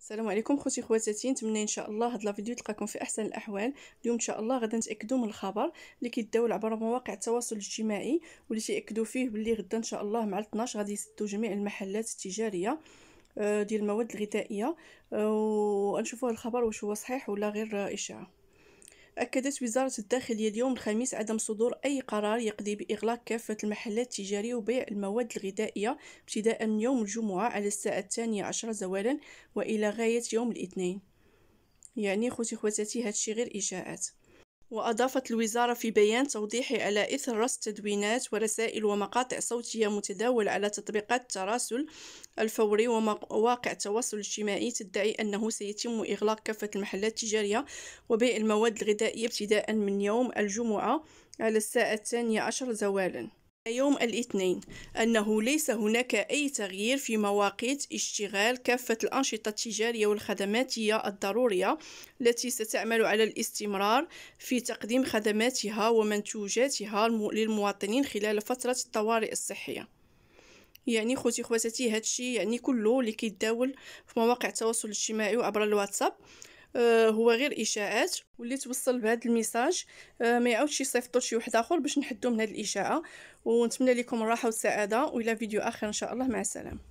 السلام عليكم خوتي خواتاتي نتمنى ان شاء الله هاد لا فيديو تلقاكم في احسن الاحوال اليوم ان شاء الله غادي نتاكدوا من الخبر اللي كيداول عبر مواقع التواصل الاجتماعي واللي تاكدوا فيه باللي غدا ان شاء الله مع 12 غادي يسدوا جميع المحلات التجاريه آه، ديال المواد الغذائيه آه، ونشوفوا الخبر واش هو صحيح ولا غير اشاعه أكدت وزارة الداخلية اليوم الخميس عدم صدور أي قرار يقضي بإغلاق كافة المحلات التجارية وبيع المواد الغذائية ابتداء من يوم الجمعة على الساعة الثانية عشرة زوالا وإلى غاية يوم الاثنين يعني خوتي خواتاتي هادشي غير إشاعات وأضافت الوزارة في بيان توضيحي على إثر رصد تدوينات ورسائل ومقاطع صوتية متداولة على تطبيقات التراسل الفوري ومواقع التواصل الاجتماعي تدعي أنه سيتم إغلاق كافة المحلات التجارية وبيع المواد الغذائية ابتداء من يوم الجمعة على الساعة الثانية عشر زوالا يوم الاثنين أنه ليس هناك أي تغيير في مواقيت اشتغال كافة الأنشطة التجارية والخدماتية الضرورية التي ستعمل على الاستمرار في تقديم خدماتها ومنتوجاتها للمواطنين خلال فترة الطوارئ الصحية يعني خوتي خواتاتي هادشي يعني كله اللي كيتداول في مواقع التواصل الاجتماعي وعبر الواتساب آه، هو غير اشاعات واللي توصل بهذا الميساج آه، ما يعاودش يصيفطو شي واحد اخر باش نحدو من هذه الاشاعه ونتمنى لكم الراحه والسعاده والى فيديو اخر ان شاء الله مع السلامه